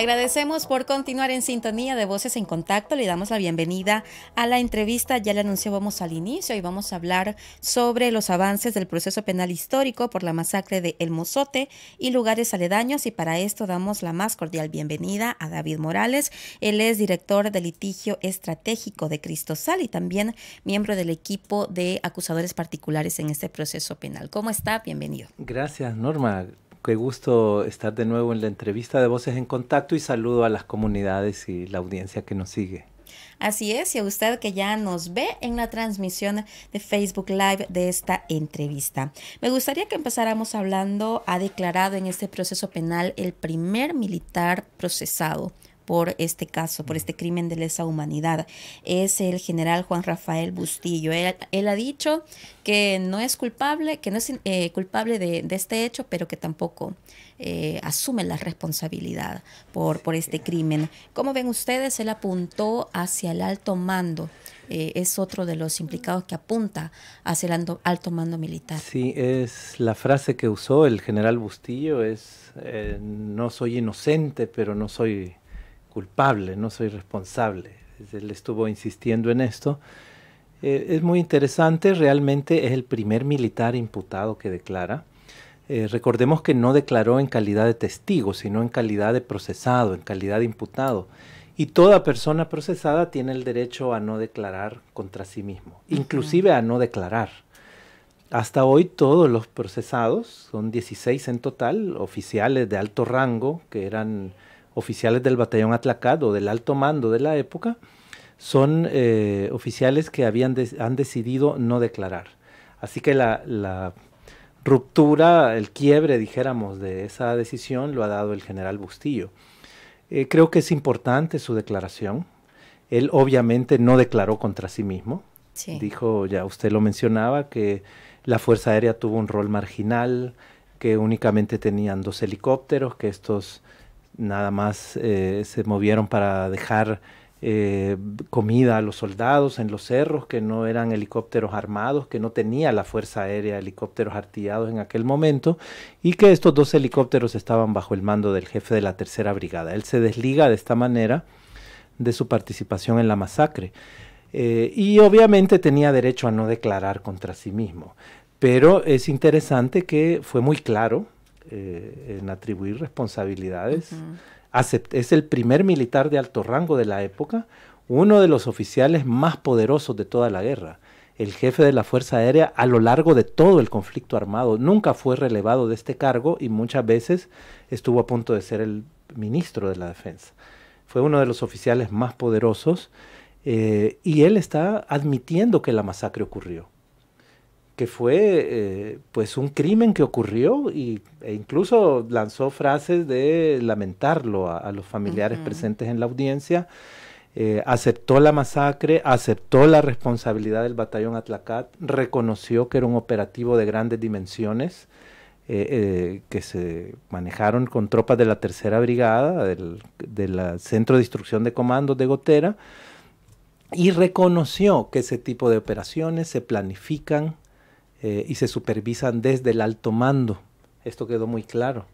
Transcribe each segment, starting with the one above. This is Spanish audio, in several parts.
agradecemos por continuar en sintonía de Voces en Contacto. Le damos la bienvenida a la entrevista. Ya le anunciábamos al inicio y vamos a hablar sobre los avances del proceso penal histórico por la masacre de El Mozote y lugares aledaños. Y para esto damos la más cordial bienvenida a David Morales. Él es director de litigio estratégico de Cristosal y también miembro del equipo de acusadores particulares en este proceso penal. ¿Cómo está? Bienvenido. Gracias, Norma. Qué gusto estar de nuevo en la entrevista de Voces en Contacto y saludo a las comunidades y la audiencia que nos sigue. Así es, y a usted que ya nos ve en la transmisión de Facebook Live de esta entrevista. Me gustaría que empezáramos hablando, ha declarado en este proceso penal el primer militar procesado por este caso, por mm. este crimen de lesa humanidad, es el general Juan Rafael Bustillo. Él, ha dicho que no es culpable, que no es eh, culpable de, este hecho, pero que tampoco eh, asume la responsabilidad por, por este crimen. Como ven ustedes, él apuntó hacia el alto mando. Eh, es otro de los implicados que apunta hacia el alto, mando militar. Sí, es la frase que usó el general Bustillo, es eh, no soy inocente, pero no soy culpable, no soy responsable. Él estuvo insistiendo en esto. Eh, es muy interesante, realmente es el primer militar imputado que declara. Eh, recordemos que no declaró en calidad de testigo, sino en calidad de procesado, en calidad de imputado. Y toda persona procesada tiene el derecho a no declarar contra sí mismo, inclusive a no declarar. Hasta hoy todos los procesados, son 16 en total, oficiales de alto rango, que eran oficiales del batallón atlacado, del alto mando de la época, son eh, oficiales que habían han decidido no declarar. Así que la, ruptura, el quiebre, dijéramos, de esa decisión lo ha dado el general Bustillo. Eh, creo que es importante su declaración. Él obviamente no declaró contra sí mismo. Dijo, ya usted lo mencionaba, que la Fuerza Aérea tuvo un rol marginal, que únicamente tenían dos helicópteros, que estos nada más eh, se movieron para dejar eh, comida a los soldados en los cerros, que no eran helicópteros armados, que no tenía la Fuerza Aérea helicópteros artillados en aquel momento, y que estos dos helicópteros estaban bajo el mando del jefe de la Tercera Brigada. Él se desliga de esta manera de su participación en la masacre. Eh, y obviamente tenía derecho a no declarar contra sí mismo. Pero es interesante que fue muy claro eh, en atribuir responsabilidades. es el primer militar de alto rango de la época, uno de los oficiales más poderosos de toda la guerra, el jefe de la Fuerza Aérea a lo largo de todo el conflicto armado. Nunca fue relevado de este cargo y muchas veces estuvo a punto de ser el ministro de la Defensa. Fue uno de los oficiales más poderosos eh, y él está admitiendo que la masacre ocurrió que fue eh, pues un crimen que ocurrió y, e incluso lanzó frases de lamentarlo a, los familiares presentes en la audiencia. Eh, aceptó la masacre, aceptó la responsabilidad del batallón Atlacat, reconoció que era un operativo de grandes dimensiones, eh, que se manejaron con tropas de la tercera brigada, del, del Centro de Instrucción de Comandos de Gotera, y reconoció que ese tipo de operaciones se planifican eh, y se supervisan desde el alto mando. Esto quedó muy claro.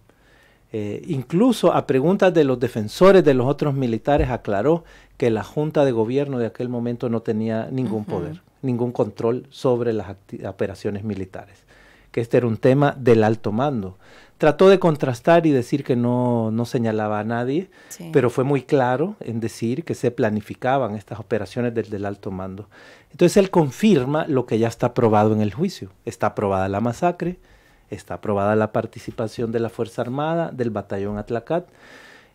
Eh, incluso a preguntas de los defensores de los otros militares aclaró que la Junta de Gobierno de aquel momento no tenía ningún poder, ningún control sobre las operaciones militares, que este era un tema del alto mando trató de contrastar y decir que no, señalaba a nadie, pero fue muy claro en decir que se planificaban estas operaciones desde el alto mando. Entonces él confirma lo que ya está probado en el juicio. Está aprobada la masacre, está aprobada la participación de la Fuerza Armada, del batallón Atlacat,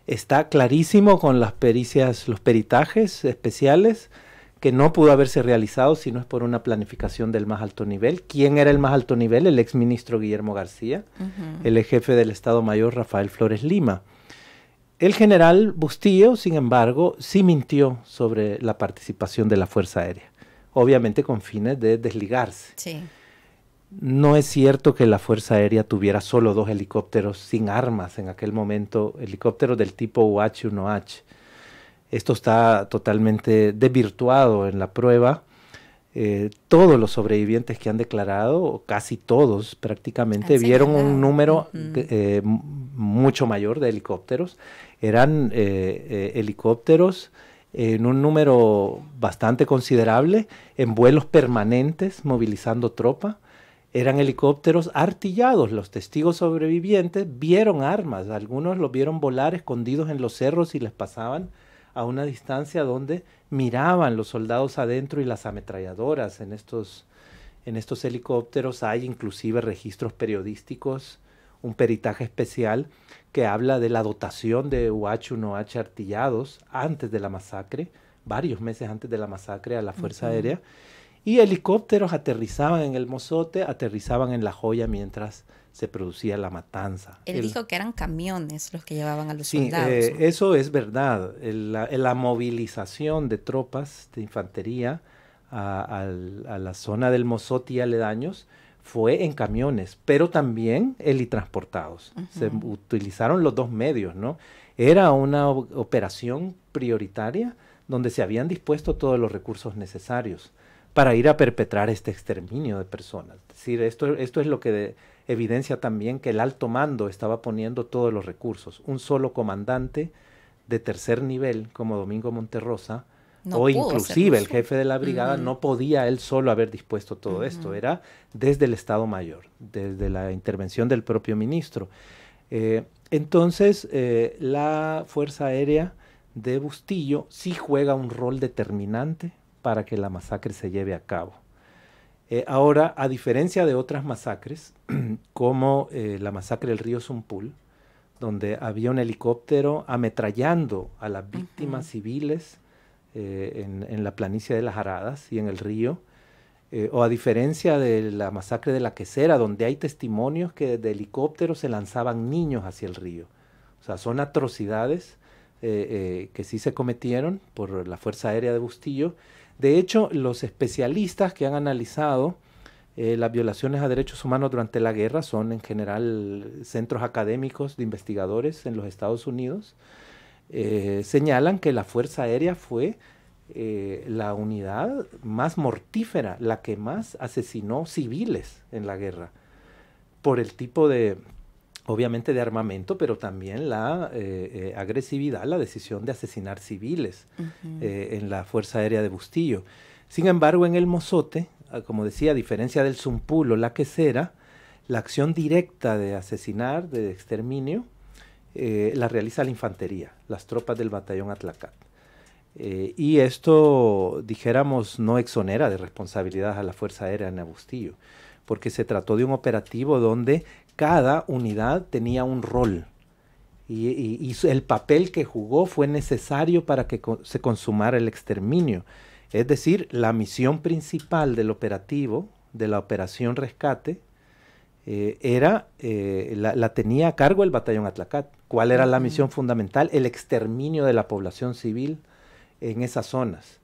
está clarísimo con las pericias, los peritajes especiales que no pudo haberse realizado si no es por una planificación del más alto nivel. ¿Quién era el más alto nivel? El exministro Guillermo García, el jefe del Estado Mayor Rafael Flores Lima. El general Bustillo, sin embargo, sí mintió sobre la participación de la Fuerza Aérea, obviamente con fines de desligarse. No es cierto que la Fuerza Aérea tuviera solo dos helicópteros sin armas en aquel momento, helicópteros del tipo UH-1H esto está totalmente desvirtuado en la prueba. Eh, todos los sobrevivientes que han declarado, casi todos prácticamente, vieron un número eh, mucho mayor de helicópteros. Eran eh, helicópteros en un número bastante considerable, en vuelos permanentes, movilizando tropa. Eran helicópteros artillados. Los testigos sobrevivientes vieron armas. Algunos los vieron volar escondidos en los cerros y les pasaban a una distancia donde miraban los soldados adentro y las ametralladoras en estos, en estos helicópteros. Hay inclusive registros periodísticos, un peritaje especial que habla de la dotación de UH-1H artillados antes de la masacre, varios meses antes de la masacre a la Fuerza Aérea. Y helicópteros aterrizaban en el Mozote, aterrizaban en La Joya mientras se producía la matanza. Él dijo que eran camiones los que llevaban a los soldados. Eh, eso es verdad. Eh, la, movilización de tropas de infantería a, la zona del Mozotti y aledaños fue en camiones, pero también helitransportados. Se utilizaron los dos medios, ¿no? Era una operación prioritaria donde se habían dispuesto todos los recursos necesarios para ir a perpetrar este exterminio de personas. Es decir, esto, esto es lo que evidencia también que el alto mando estaba poniendo todos los recursos. Un solo comandante de tercer nivel, como Domingo Monterrosa, o inclusive el jefe de la brigada, no podía él solo haber dispuesto todo esto. Era desde el Estado Mayor, desde la intervención del propio ministro. Eh, entonces, eh, la Fuerza Aérea de Bustillo sí juega un rol determinante para que la masacre se lleve a cabo. Eh, ahora, a diferencia de otras masacres, como eh, la masacre del río Zumpul, donde había un helicóptero ametrallando a las víctimas civiles eh, en, la planicie de las Aradas y en el río, o a diferencia de la masacre de la Quesera, donde hay testimonios que de helicópteros se lanzaban niños hacia el río. O sea, son atrocidades que sí se cometieron por la Fuerza Aérea de Bustillo de hecho, los especialistas que han analizado eh, las violaciones a derechos humanos durante la guerra son en general centros académicos de investigadores en los Estados Unidos. Eh, señalan que la Fuerza Aérea fue eh, la unidad más mortífera, la que más asesinó civiles en la guerra, por el tipo de obviamente de armamento, pero también la eh, eh, agresividad, la decisión de asesinar civiles eh, en la Fuerza Aérea de Bustillo. Sin embargo, en el Mozote, ah, como decía, a diferencia del Zumpulo, la quesera, la acción directa de asesinar, de exterminio, la realiza la infantería, las tropas del batallón Atlacat. y esto, dijéramos, no exonera de responsabilidad a la Fuerza Aérea en Abustillo porque se trató de un operativo donde cada unidad tenía un rol y, el papel que jugó fue necesario para que se consumara el exterminio. Es decir, la misión principal del operativo, de la operación rescate, eh, era, eh, la, tenía a cargo el batallón Atlacat. ¿Cuál era la misión fundamental? El exterminio de la población civil en esas zonas.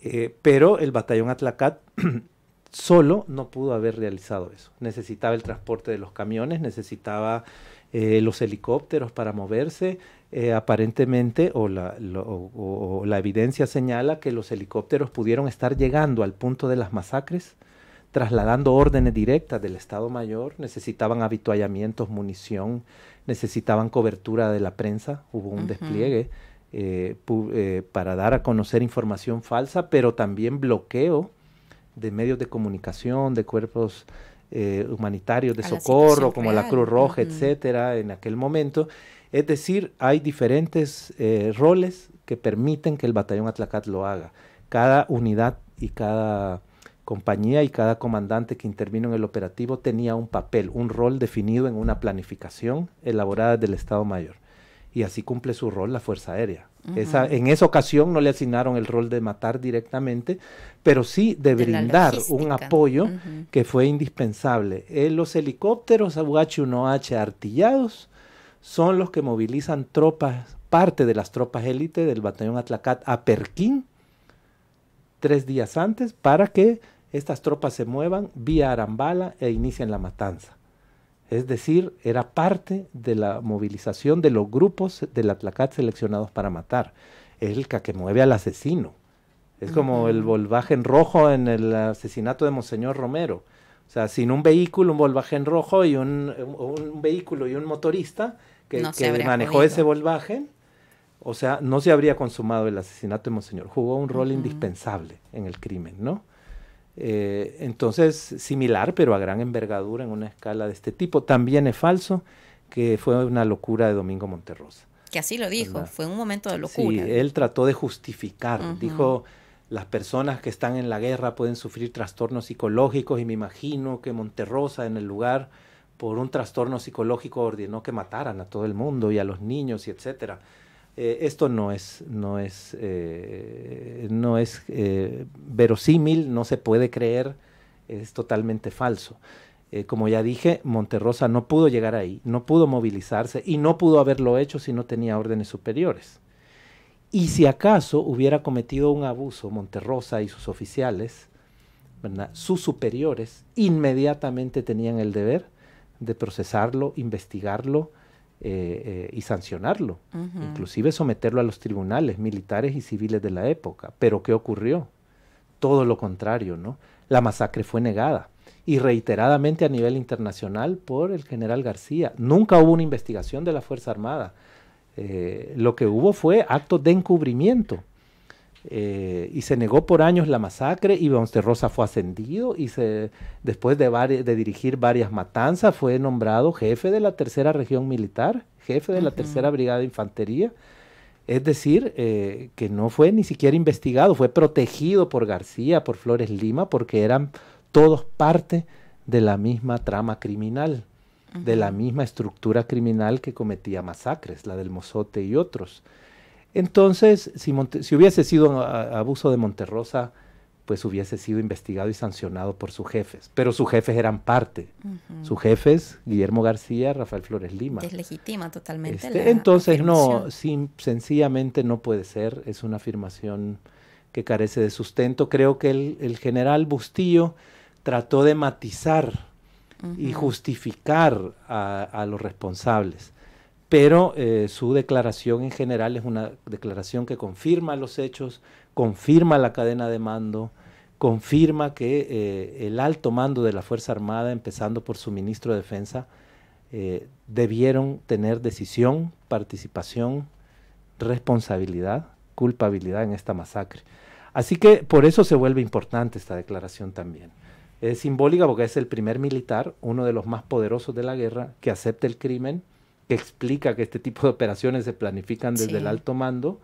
Eh, pero el batallón Atlacat solo no pudo haber realizado eso. Necesitaba el transporte de los camiones, necesitaba eh, los helicópteros para moverse. Eh, aparentemente, o la, evidencia señala que los helicópteros pudieron estar llegando al punto de las masacres, trasladando órdenes directas del Estado Mayor, necesitaban habituallamientos, munición, necesitaban cobertura de la prensa, hubo un despliegue eh, para dar a conocer información falsa, pero también bloqueo de medios de comunicación, de cuerpos eh, humanitarios de socorro, como la Cruz Roja, etcétera, en aquel momento. Es decir, hay diferentes eh, roles que permiten que el batallón Atlacat lo haga. Cada unidad y cada compañía y cada comandante que intervino en el operativo tenía un papel, un rol definido en una planificación elaborada del Estado Mayor. Y así cumple su rol la Fuerza Aérea en esa ocasión no le asignaron el rol de matar directamente, pero sí de brindar un apoyo que fue indispensable. Eh, los helicópteros uh 1 h artillados son los que movilizan tropas, parte de las tropas élite del batallón Atlacat a Perquín tres días antes para que estas tropas se muevan vía Arambala e inicien la matanza. Es decir, era parte de la movilización de los grupos del Atlacat seleccionados para matar. Es el que mueve al asesino. Es como el volvaje en rojo en el asesinato de Monseñor Romero. O sea, sin un vehículo, un volvaje en rojo y un, vehículo y un motorista que, manejó ese volvaje, o sea, no se habría consumado el asesinato de Monseñor. Jugó un rol indispensable en el crimen, ¿no? Eh, entonces, similar, pero a gran envergadura en una escala de este tipo. También es falso que fue una locura de Domingo Monterrosa. Que así lo dijo, fue un momento de locura. Sí, él trató de justificar, dijo, las personas que están en la guerra pueden sufrir trastornos psicológicos y me imagino que Monterrosa en el lugar por un trastorno psicológico ordenó que mataran a todo el mundo y a los niños y etcétera. Eh, esto no es, no es, eh, no es eh, verosímil, no se puede creer, es totalmente falso. como ya dije, Monterrosa no pudo llegar ahí, no pudo movilizarse y no pudo haberlo hecho si no tenía órdenes superiores. Y si acaso hubiera cometido un abuso Monterrosa y sus oficiales, sus superiores inmediatamente tenían el deber de procesarlo, investigarlo, eh, eh, y sancionarlo, inclusive someterlo a los tribunales militares y civiles de la época. Pero ¿qué ocurrió? Todo lo contrario, ¿no? La masacre fue negada y reiteradamente a nivel internacional por el general García. Nunca hubo una investigación de la Fuerza Armada. Eh, lo que hubo fue actos de encubrimiento eh, y se negó por años la masacre y Rosa fue ascendido y se, después de, de, dirigir varias matanzas fue nombrado jefe de la tercera región militar, jefe de la tercera brigada de infantería. Es decir, eh, que no fue ni siquiera investigado, fue protegido por García, por Flores Lima, porque eran todos parte de la misma trama criminal, de la misma estructura criminal que cometía masacres, la del Mozote y otros. Entonces, si, hubiese sido ah, abuso de Monterrosa, pues hubiese sido investigado y sancionado por sus jefes. Pero sus jefes eran parte. Sus jefes, Guillermo García, Rafael Flores Lima. Es legítima totalmente. Este, entonces, no, sencillamente no puede ser. Es una afirmación que carece de sustento. Creo que el, general Bustillo trató de matizar y justificar a los responsables pero eh, su declaración en general es una declaración que confirma los hechos, confirma la cadena de mando, confirma que eh, el alto mando de la Fuerza Armada, empezando por su ministro de Defensa, eh, debieron tener decisión, participación, responsabilidad, culpabilidad en esta masacre. Así que por eso se vuelve importante esta declaración también. Es simbólica porque es el primer militar, uno de los más poderosos de la guerra, que acepta el crimen que explica que este tipo de operaciones se planifican desde el alto mando,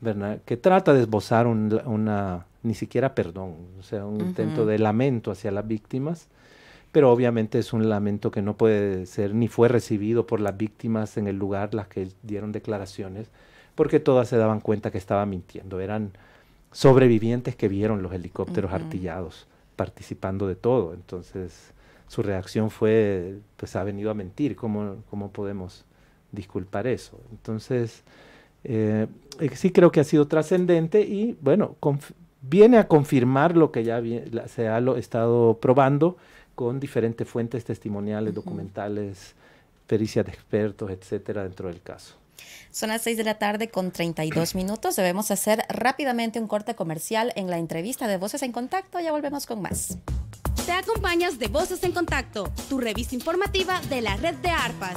¿verdad? que trata de esbozar una, ni siquiera perdón, o sea, un intento de lamento hacia las víctimas, pero obviamente es un lamento que no puede ser ni fue recibido por las víctimas en el lugar, las que dieron declaraciones, porque todas se daban cuenta que estaba mintiendo, eran sobrevivientes que vieron los helicópteros artillados participando de todo, entonces su reacción fue, pues ha venido a mentir, ¿cómo, cómo podemos disculpar eso? Entonces, eh, eh, sí creo que ha sido trascendente y bueno, viene a confirmar lo que ya se ha estado probando con diferentes fuentes testimoniales, documentales, pericias de expertos, etcétera, dentro del caso. Son las 6 de la tarde con 32 minutos. Debemos hacer rápidamente un corte comercial en la entrevista de Voces en Contacto. Ya volvemos con más. Te acompañas de Voces en Contacto, tu revista informativa de la red de ARPAS.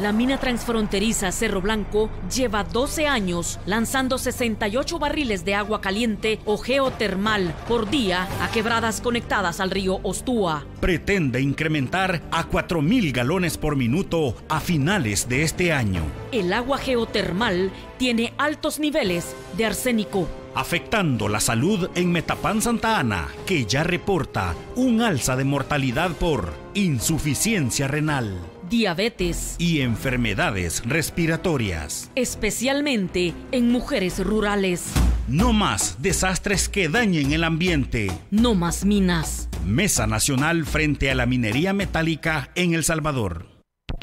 La mina transfronteriza Cerro Blanco lleva 12 años lanzando 68 barriles de agua caliente o geotermal por día a quebradas conectadas al río Ostúa. Pretende incrementar a 4.000 galones por minuto a finales de este año. El agua geotermal tiene altos niveles de arsénico, afectando la salud en Metapán Santa Ana, que ya reporta un alza de mortalidad por insuficiencia renal diabetes y enfermedades respiratorias, especialmente en mujeres rurales. No más desastres que dañen el ambiente. No más minas. Mesa Nacional frente a la minería metálica en El Salvador.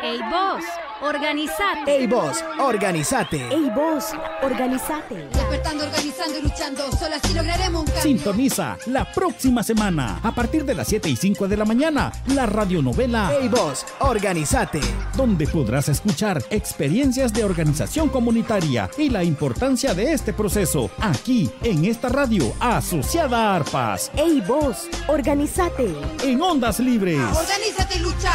¡Ey vos! ¡Organizate! ¡Ey vos! ¡Organizate! ¡Ey vos! ¡Organizate! Despertando, organizando y luchando, solo así lograremos un cambio. Sintoniza la próxima semana, a partir de las 7 y 5 de la mañana, la radionovela ¡Ey vos! ¡Organizate! Donde podrás escuchar experiencias de organización comunitaria y la importancia de este proceso, aquí, en esta radio, asociada a ARPAS. ¡Ey vos! ¡Organizate! En Ondas Libres. ¡Organízate y lucha!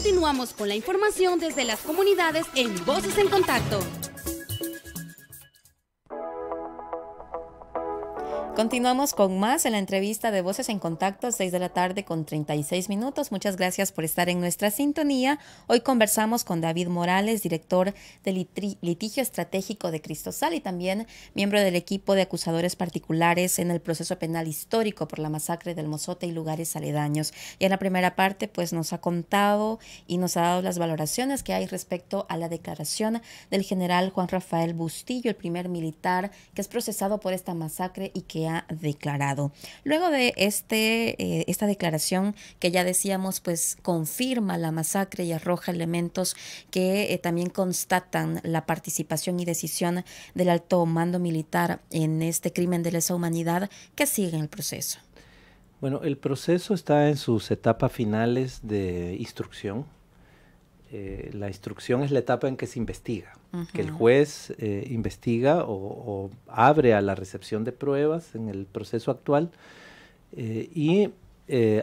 Continuamos con la información desde las comunidades en Voces en Contacto. Continuamos con más en la entrevista de Voces en Contacto, 6 de la tarde con 36 minutos. Muchas gracias por estar en nuestra sintonía. Hoy conversamos con David Morales, director del litigio estratégico de Cristosal y también miembro del equipo de acusadores particulares en el proceso penal histórico por la masacre del Mozote y lugares aledaños. Y en la primera parte, pues nos ha contado y nos ha dado las valoraciones que hay respecto a la declaración del general Juan Rafael Bustillo, el primer militar que es procesado por esta masacre y que declarado. Luego de este, eh, esta declaración que ya decíamos, pues confirma la masacre y arroja elementos que eh, también constatan la participación y decisión del alto mando militar en este crimen de lesa humanidad que sigue en el proceso. Bueno, el proceso está en sus etapas finales de instrucción eh, la instrucción es la etapa en que se investiga, que el juez eh, investiga o, abre a la recepción de pruebas en el proceso actual eh, y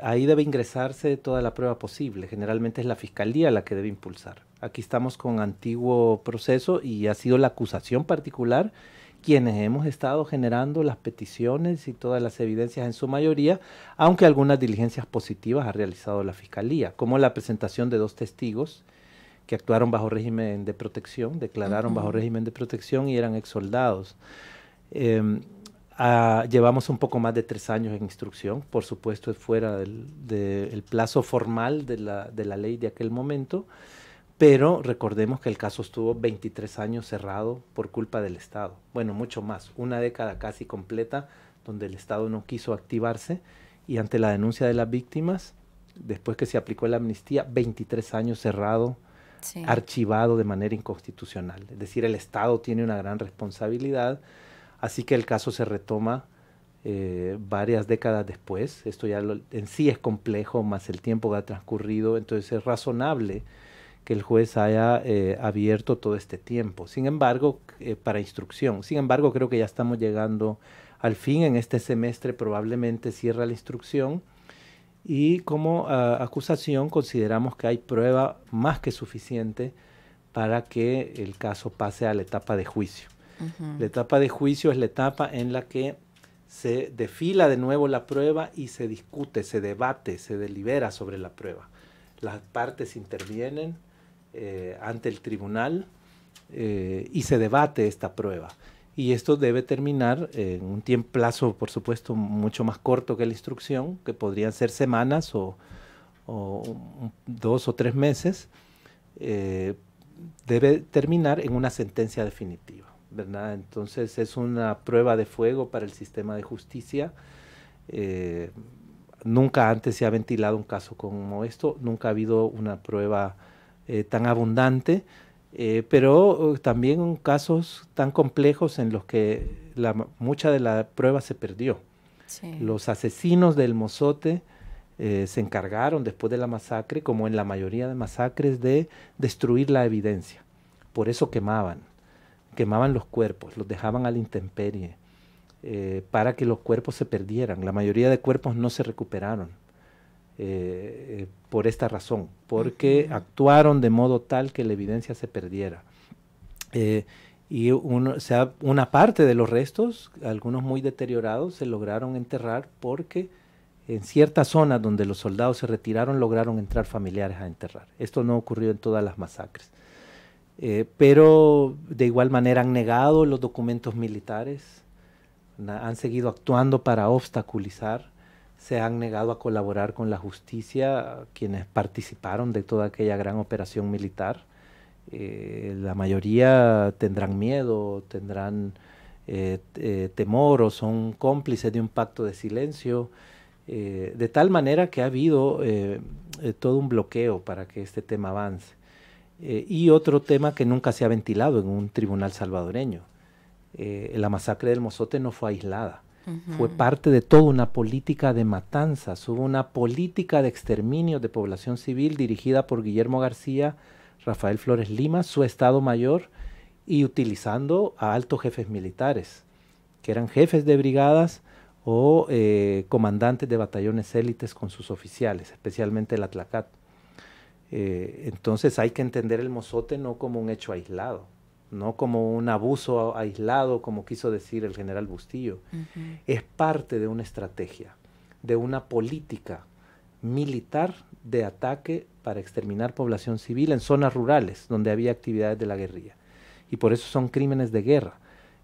ahí debe ingresarse toda la prueba posible. Generalmente es la fiscalía la que debe impulsar. Aquí estamos con antiguo proceso y ha sido la acusación particular quienes hemos estado generando las peticiones y todas las evidencias en su mayoría, aunque algunas diligencias positivas ha realizado la Fiscalía, como la presentación de dos testigos que actuaron bajo régimen de protección, declararon bajo régimen de protección y eran exsoldados. Eh, llevamos un poco más de tres años en instrucción, por supuesto es fuera del, plazo formal de la, de la ley de aquel momento. Pero recordemos que el caso estuvo 23 años cerrado por culpa del Estado. Bueno, mucho más, una década casi completa donde el Estado no quiso activarse y ante la denuncia de las víctimas, después que se aplicó la amnistía, 23 años cerrado, archivado de manera inconstitucional. Es decir, el Estado tiene una gran responsabilidad, así que el caso se retoma eh, varias décadas después. Esto ya en sí es complejo, más el tiempo que ha transcurrido, entonces es razonable que el juez haya eh, abierto todo este tiempo. Sin embargo, eh, para instrucción. Sin embargo, creo que ya estamos llegando al fin. En este semestre probablemente cierra la instrucción. Y como ah, acusación consideramos que hay prueba más que suficiente para que el caso pase a la etapa de juicio. La etapa de juicio es la etapa en la que se defila de nuevo la prueba y se discute, se debate, se delibera sobre la prueba. Las partes intervienen, eh, ante el tribunal eh, y se debate esta prueba. Y esto debe terminar en un tiempo, plazo, por supuesto, mucho más corto que la instrucción, que podrían ser semanas o, dos o tres meses. Eh, debe terminar en una sentencia definitiva, ¿verdad? Entonces es una prueba de fuego para el sistema de justicia. nunca antes se ha ventilado un caso como esto, nunca ha habido una prueba eh, tan abundante, eh, pero oh, también casos tan complejos en los que la, mucha de la prueba se perdió. Los asesinos del mozote eh, se encargaron después de la masacre, como en la mayoría de masacres, de destruir la evidencia. Por eso quemaban, quemaban los cuerpos, los dejaban a la intemperie, para que los cuerpos se perdieran. La mayoría de cuerpos no se recuperaron eh, eh, por esta razón, porque actuaron de modo tal que la evidencia se perdiera. Eh, y una parte de los restos, algunos muy deteriorados, se lograron enterrar porque en ciertas zonas donde los soldados se retiraron lograron entrar familiares a enterrar. Esto no ocurrió en todas las masacres. pero de igual manera han negado los documentos militares, han seguido actuando para obstaculizar se han negado a colaborar con la justicia quienes participaron de toda aquella gran operación militar. Eh, la mayoría tendrán miedo, tendrán eh, eh, temor o son cómplices de un pacto de silencio, de tal manera que ha habido todo un bloqueo para que este tema avance. y otro tema que nunca se ha ventilado en un tribunal salvadoreño. la masacre del Mozote no fue aislada fue parte de toda una política de matanzas, hubo una política de exterminio de población civil dirigida por Guillermo García, Rafael Flores Lima, su Estado Mayor, y utilizando a altos jefes militares, que eran jefes de brigadas o eh, comandantes de batallones élites con sus oficiales, especialmente el Atlacat. Eh, entonces hay que entender el mozote no como un hecho aislado, no como un abuso aislado, como quiso decir el general Bustillo. Es parte de una estrategia, de una política militar de ataque para exterminar población civil en zonas rurales donde había actividades de la guerrilla. Y por eso son crímenes de guerra.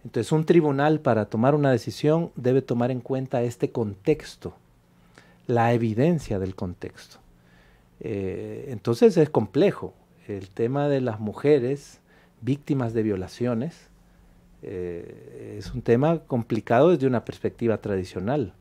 Entonces un tribunal para tomar una decisión debe tomar en cuenta este contexto, la evidencia del contexto. Eh, entonces es complejo. El tema de las mujeres víctimas de violaciones, eh, es un tema complicado desde una perspectiva tradicional.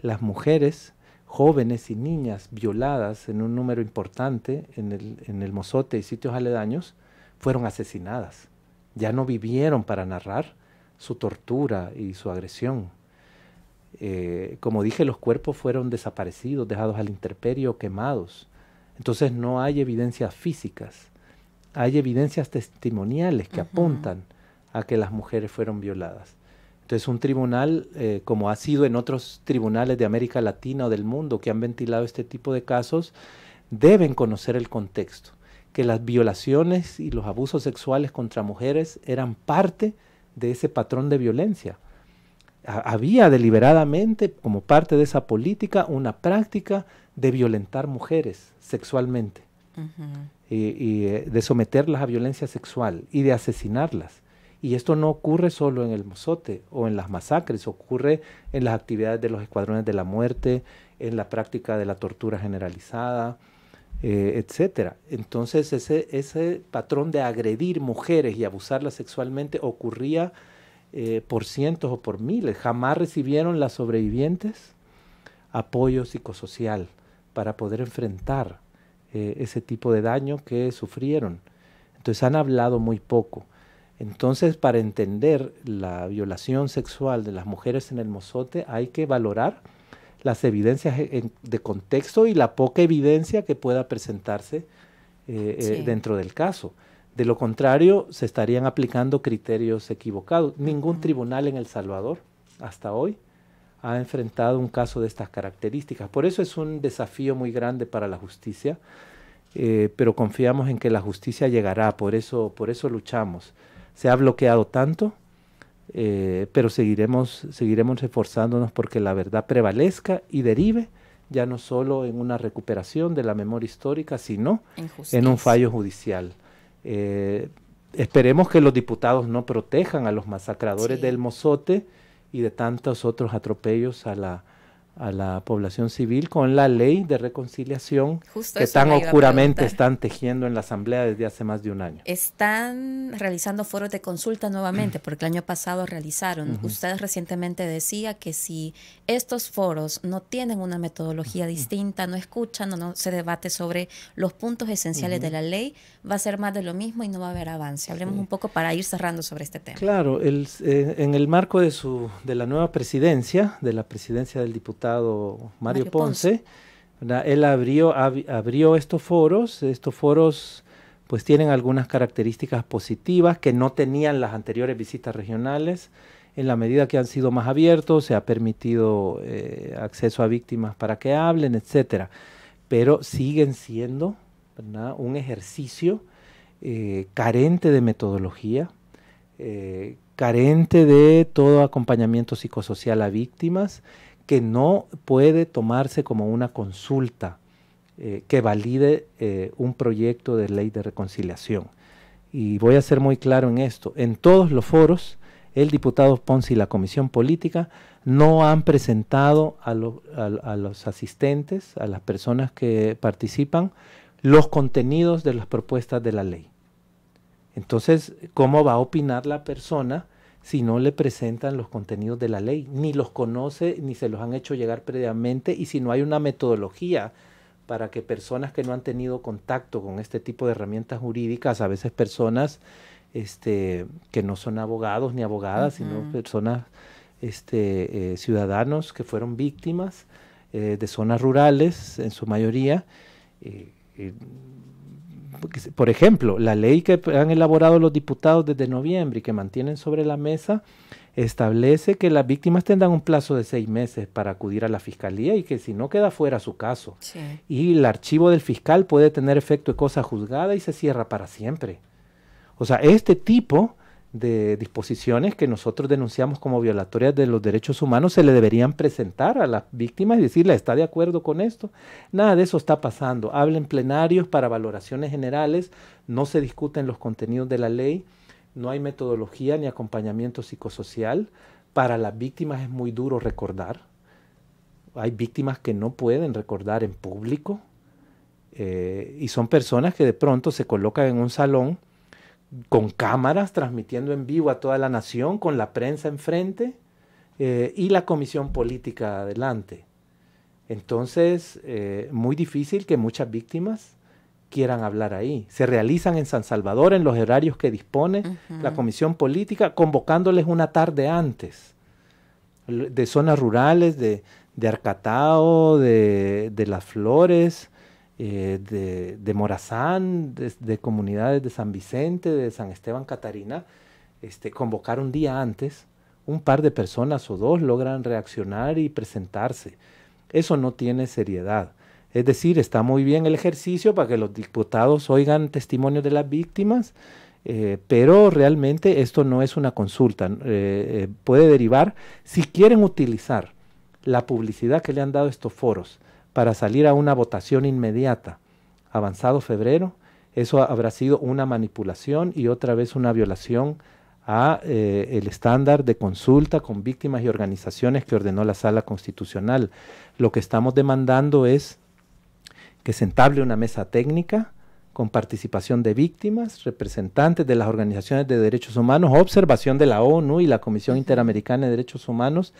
Las mujeres, jóvenes y niñas violadas en un número importante en el, Mozote y sitios aledaños, fueron asesinadas. Ya no vivieron para narrar su tortura y su agresión. Eh, como dije, los cuerpos fueron desaparecidos, dejados al interperio, quemados. Entonces no hay evidencias físicas hay evidencias testimoniales que apuntan a que las mujeres fueron violadas. Entonces un tribunal, eh, como ha sido en otros tribunales de América Latina o del mundo que han ventilado este tipo de casos, deben conocer el contexto, que las violaciones y los abusos sexuales contra mujeres eran parte de ese patrón de violencia. había deliberadamente, como parte de esa política, una práctica de violentar mujeres sexualmente y, eh, de someterlas a violencia sexual y de asesinarlas. Y esto no ocurre solo en el mozote o en las masacres, ocurre en las actividades de los escuadrones de la muerte, en la práctica de la tortura generalizada, eh, etcétera. Entonces ese, patrón de agredir mujeres y abusarlas sexualmente ocurría eh, por cientos o por miles. Jamás recibieron las sobrevivientes apoyo psicosocial para poder enfrentar eh, ese tipo de daño que sufrieron. Entonces han hablado muy poco. Entonces, para entender la violación sexual de las mujeres en el mozote, hay que valorar las evidencias e, de contexto y la poca evidencia que pueda presentarse eh, eh, dentro del caso. De lo contrario, se estarían aplicando criterios equivocados. Ningún tribunal en El Salvador, hasta hoy, ha enfrentado un caso de estas características. Por eso es un desafío muy grande para la justicia, eh, pero confiamos en que la justicia llegará, por eso, por eso luchamos. Se ha bloqueado tanto, eh, pero seguiremos, seguiremos reforzándonos porque la verdad prevalezca y derive ya no solo en una recuperación de la memoria histórica, sino en un fallo judicial. Eh, esperemos que los diputados no protejan a los masacradores del mozote y de tantos otros atropellos a la a la población civil con la ley de reconciliación que tan oscuramente están tejiendo en la Asamblea desde hace más de un año. Están realizando foros de consulta nuevamente, porque el año pasado realizaron. Ustedes recientemente decía que si estos foros no tienen una metodología distinta, no escuchan o no se debate sobre los puntos esenciales de la ley, va a ser más de lo mismo y no va a haber avance. Hablemos un poco para ir cerrando sobre este tema. Claro, el, eh, en el marco de, su, de la nueva presidencia, de la presidencia del diputado, Mario, Ponce, él abrió, estos foros, estos foros pues tienen algunas características positivas que no tenían las anteriores visitas regionales. En la medida que han sido más abiertos, se ha permitido eh, acceso a víctimas para que hablen, etcétera. Pero siguen siendo un ejercicio eh, carente de metodología, eh, carente de todo acompañamiento psicosocial a víctimas que no puede tomarse como una consulta eh, que valide eh, un proyecto de ley de reconciliación. Y voy a ser muy claro en esto. En todos los foros, el diputado Ponce y la Comisión Política no han presentado a los asistentes, a las personas que participan, los contenidos de las propuestas de la ley. Entonces, ¿cómo va a opinar la persona si no le presentan los contenidos de la ley, ni los conoce, ni se los han hecho llegar previamente, y si no hay una metodología para que personas que no han tenido contacto con este tipo de herramientas jurídicas, a veces personas este, que no son abogados ni abogadas, sino personas, este, eh, ciudadanos que fueron víctimas eh, de zonas rurales, en su mayoría, eh, por ejemplo, la ley que han elaborado los diputados desde noviembre y que mantienen sobre la mesa establece que las víctimas tendrán un plazo de seis meses para acudir a la fiscalía y que si no queda fuera su caso. Y el archivo del fiscal puede tener efecto de cosa juzgada y se cierra para siempre. O sea, este tipo de disposiciones que nosotros denunciamos como violatorias de los derechos humanos se le deberían presentar a las víctimas y decirle, ¿está de acuerdo con esto? Nada de eso está pasando. Hablen plenarios para valoraciones generales, no se discuten los contenidos de la ley, no hay metodología ni acompañamiento psicosocial. Para las víctimas es muy duro recordar. Hay víctimas que no pueden recordar en público eh, y son personas que de pronto se colocan en un salón con cámaras transmitiendo en vivo a toda la nación, con la prensa enfrente eh, y la comisión política adelante. Entonces, eh, muy difícil que muchas víctimas quieran hablar ahí. Se realizan en San Salvador en los horarios que dispone la comisión política, convocándoles una tarde antes de zonas rurales, de, Arcatao, de, de Las Flores, eh, de, Morazán, de, comunidades de San Vicente, de San Esteban Catarina, este, convocar un día antes, un par de personas o dos logran reaccionar y presentarse. Eso no tiene seriedad. Es decir, está muy bien el ejercicio para que los diputados oigan testimonios de las víctimas, eh, pero realmente esto no es una consulta. Eh, puede derivar, si quieren utilizar la publicidad que le han dado estos foros, para salir a una votación inmediata. Avanzado febrero, eso habrá sido una manipulación y otra vez una violación a eh, el estándar de consulta con víctimas y organizaciones que ordenó la Sala Constitucional. Lo que estamos demandando es que se entable una mesa técnica con participación de víctimas, representantes de las organizaciones de derechos humanos, observación de la ONU y la Comisión Interamericana de Derechos Humanos,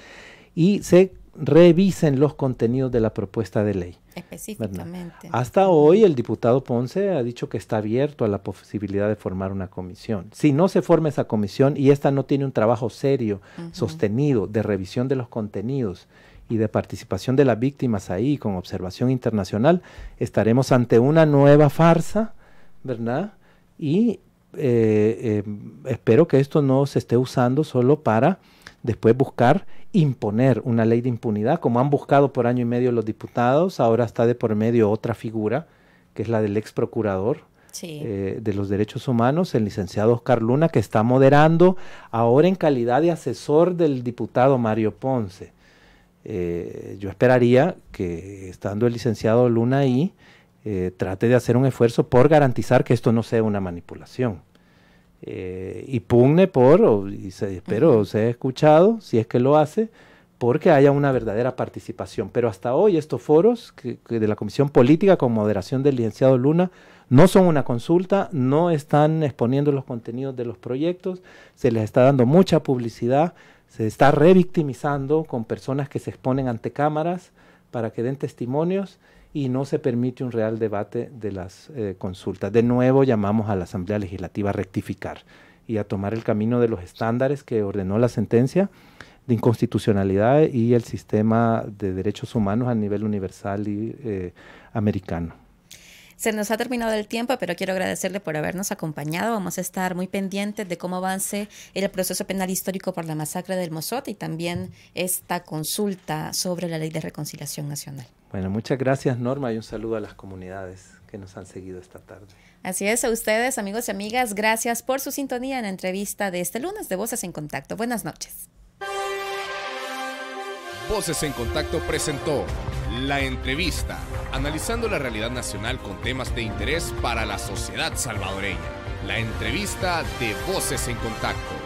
y se revisen los contenidos de la propuesta de ley. Específicamente. Hasta hoy el diputado Ponce ha dicho que está abierto a la posibilidad de formar una comisión. Si no se forma esa comisión y esta no tiene un trabajo serio, sostenido, de revisión de los contenidos y de participación de las víctimas ahí con observación internacional, estaremos ante una nueva farsa, ¿verdad? Y eh, eh, espero que esto no se esté usando solo para después buscar imponer una ley de impunidad, como han buscado por año y medio los diputados, ahora está de por medio otra figura, que es la del ex procurador eh, de los derechos humanos, el licenciado Oscar Luna, que está moderando ahora en calidad de asesor del diputado Mario Ponce. Eh, yo esperaría que estando el licenciado Luna ahí, eh, trate de hacer un esfuerzo por garantizar que esto no sea una manipulación. Eh, y pugne por, y se, espero se ha escuchado, si es que lo hace, porque haya una verdadera participación. Pero hasta hoy estos foros de la Comisión Política con moderación del licenciado Luna no son una consulta, no están exponiendo los contenidos de los proyectos, se les está dando mucha publicidad, se está revictimizando con personas que se exponen ante cámaras para que den testimonios y no se permite un real debate de las eh, consultas. De nuevo llamamos a la Asamblea Legislativa a rectificar y a tomar el camino de los estándares que ordenó la sentencia de inconstitucionalidad y el sistema de derechos humanos a nivel universal y eh, americano. Se nos ha terminado el tiempo, pero quiero agradecerle por habernos acompañado. Vamos a estar muy pendientes de cómo avance el proceso penal histórico por la masacre del Mozote y también esta consulta sobre la Ley de Reconciliación Nacional. Bueno, muchas gracias Norma y un saludo a las comunidades que nos han seguido esta tarde. Así es, a ustedes amigos y amigas, gracias por su sintonía en la entrevista de este lunes de Voces en Contacto. Buenas noches. Voces en Contacto presentó la entrevista, analizando la realidad nacional con temas de interés para la sociedad salvadoreña. La entrevista de Voces en Contacto.